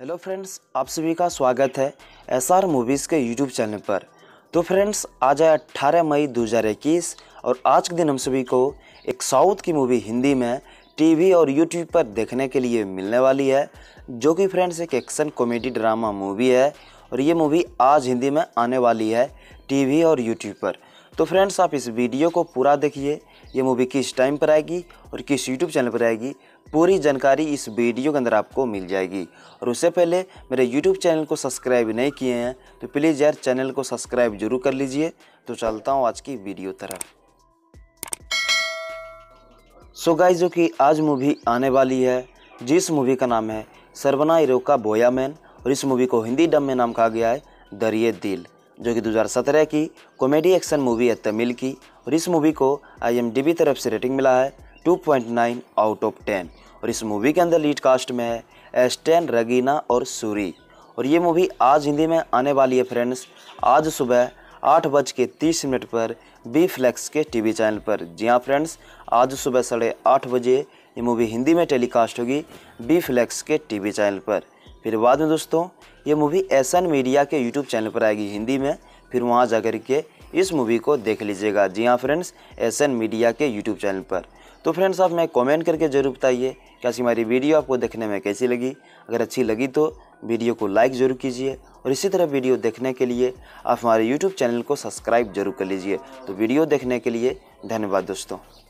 hello friends आप सभी का स्वागत है एस आर मूवीज़ के यूट्यूब चैनल पर तो फ्रेंड्स आज है 18 मई 2021 और आज के दिन हम सभी को एक साउथ की मूवी हिंदी में टीवी और यूट्यूब पर देखने के लिए मिलने वाली है जो कि फ्रेंड्स एक एक्शन कॉमेडी ड्रामा मूवी है और ये मूवी आज हिंदी में आने वाली है टीवी और यूट्यूब पर तो फ्रेंड्स आप इस वीडियो को पूरा देखिए ये मूवी किस टाइम पर आएगी और किस यूट्यूब चैनल पर आएगी पूरी जानकारी इस वीडियो के अंदर आपको मिल जाएगी और उससे पहले मेरे यूट्यूब चैनल को सब्सक्राइब नहीं किए हैं तो प्लीज़ यार चैनल को सब्सक्राइब जरूर कर लीजिए तो चलता हूँ आज की वीडियो तरफ सो गाइस जो कि आज मूवी आने वाली है जिस मूवी का नाम है सरवना इरोका बोया मैन और इस मूवी को हिंदी डब में नाम कहा गया है दरिए दिल जो कि 2017 की कॉमेडी एक्शन मूवी है तमिल की और इस मूवी को आई तरफ से रेटिंग मिला है 2.9 आउट ऑफ 10 और इस मूवी के अंदर लीड कास्ट में है एस्टेन रगीना और सूरी और ये मूवी आज हिंदी में आने वाली है फ्रेंड्स आज सुबह आठ बज के तीस मिनट पर बी फ्लैक्स के टीवी चैनल पर जी हाँ फ्रेंड्स आज सुबह साढ़े आठ बजे ये मूवी हिंदी में टेलीकास्ट होगी बी फ्लैक्स के टीवी चैनल पर फिर बाद में दोस्तों ये मूवी एसन मीडिया के यूट्यूब चैनल पर आएगी हिंदी में फिर वहाँ जा कर के इस मूवी को देख लीजिएगा जी हाँ फ्रेंड्स एसन मीडिया के यूट्यूब चैनल पर तो फ्रेंड्स आप मैं कमेंट करके ज़रूर बताइए कि हमारी वीडियो आपको देखने में कैसी लगी अगर अच्छी लगी तो वीडियो को लाइक ज़रूर कीजिए और इसी तरह वीडियो देखने के लिए आप हमारे यूट्यूब चैनल को सब्सक्राइब जरूर कर लीजिए तो वीडियो देखने के लिए धन्यवाद दोस्तों